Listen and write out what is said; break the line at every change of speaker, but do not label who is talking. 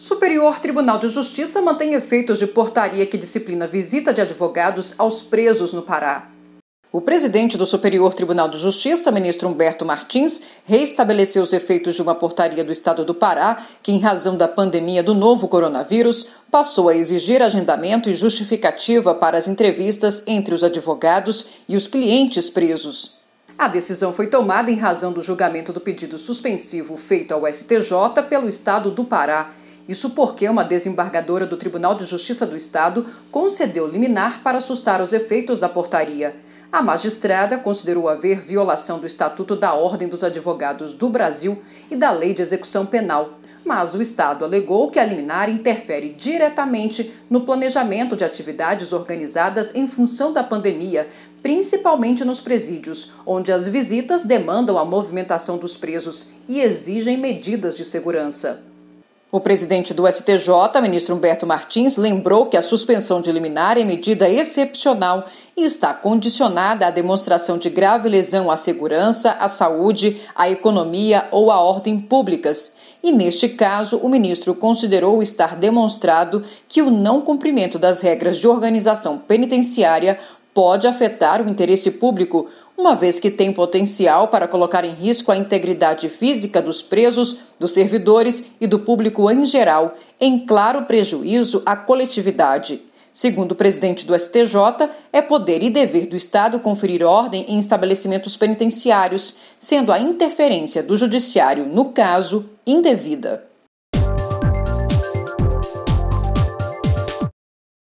Superior Tribunal de Justiça mantém efeitos de portaria que disciplina visita de advogados aos presos no Pará. O presidente do Superior Tribunal de Justiça, ministro Humberto Martins, reestabeleceu os efeitos de uma portaria do Estado do Pará, que, em razão da pandemia do novo coronavírus, passou a exigir agendamento e justificativa para as entrevistas entre os advogados e os clientes presos. A decisão foi tomada em razão do julgamento do pedido suspensivo feito ao STJ pelo Estado do Pará isso porque uma desembargadora do Tribunal de Justiça do Estado concedeu liminar para assustar os efeitos da portaria. A magistrada considerou haver violação do Estatuto da Ordem dos Advogados do Brasil e da Lei de Execução Penal, mas o Estado alegou que a liminar interfere diretamente no planejamento de atividades organizadas em função da pandemia, principalmente nos presídios, onde as visitas demandam a movimentação dos presos e exigem medidas de segurança. O presidente do STJ, ministro Humberto Martins, lembrou que a suspensão de liminar é medida excepcional e está condicionada à demonstração de grave lesão à segurança, à saúde, à economia ou à ordem públicas. E neste caso, o ministro considerou estar demonstrado que o não cumprimento das regras de organização penitenciária pode afetar o interesse público, uma vez que tem potencial para colocar em risco a integridade física dos presos, dos servidores e do público em geral, em claro prejuízo à coletividade. Segundo o presidente do STJ, é poder e dever do Estado conferir ordem em estabelecimentos penitenciários, sendo a interferência do Judiciário, no caso, indevida.